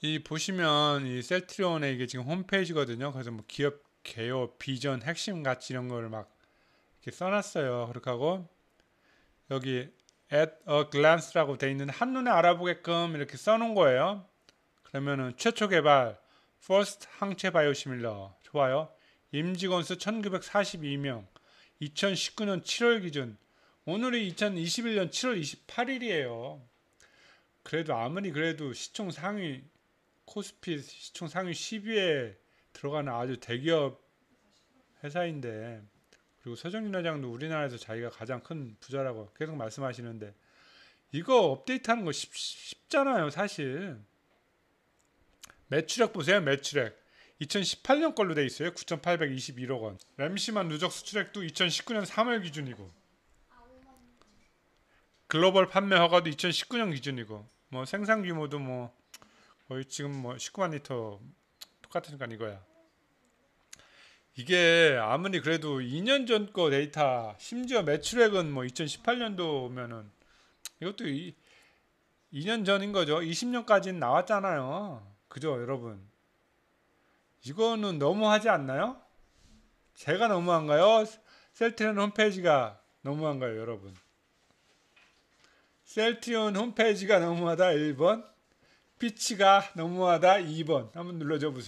이 보시면 이 셀트리온의 이게 지금 홈페이지거든요. 그래서 뭐 기업 개요, 비전, 핵심 가치 이런 거를 막 이렇게 써놨어요. 그렇게 하고 여기 at a glance라고 돼 있는 한눈에 알아보게끔 이렇게 써놓은 거예요. 그러면은 최초 개발 first 항체 바이오시밀러 좋아요. 임직원 수 1942명 2019년 7월 기준 오늘이 2021년 7월 28일이에요. 그래도 아무리 그래도 시총 상위 코스피 시총 상위 10위에 들어가는 아주 대기업 회사인데 그리고 서정윤 회장도 우리나라에서 자기가 가장 큰 부자라고 계속 말씀하시는데 이거 업데이트하는 거 쉽, 쉽잖아요 사실 매출액 보세요 매출액 2018년 걸로 돼 있어요 9,821억 원 램시만 누적 수출액도 2019년 3월 기준이고 글로벌 판매 허가도 2019년 기준이고 뭐 생산 규모도 뭐 어, 지금 뭐 19만 리터 똑같으니까 이거야. 이게 아무리 그래도 2년 전 거 데이터 심지어 매출액은 뭐 2018년도면은 이것도 이, 2년 전인 거죠. 2 0년까지 나왔잖아요. 그죠, 여러분? 이거는 너무하지 않나요? 제가 너무한가요? 셀트리온 홈페이지가 너무한가요, 여러분? 셀트리온 홈페이지가 너무하다 1번. 피치가 너무하다 2번 한번 눌러줘 보세요.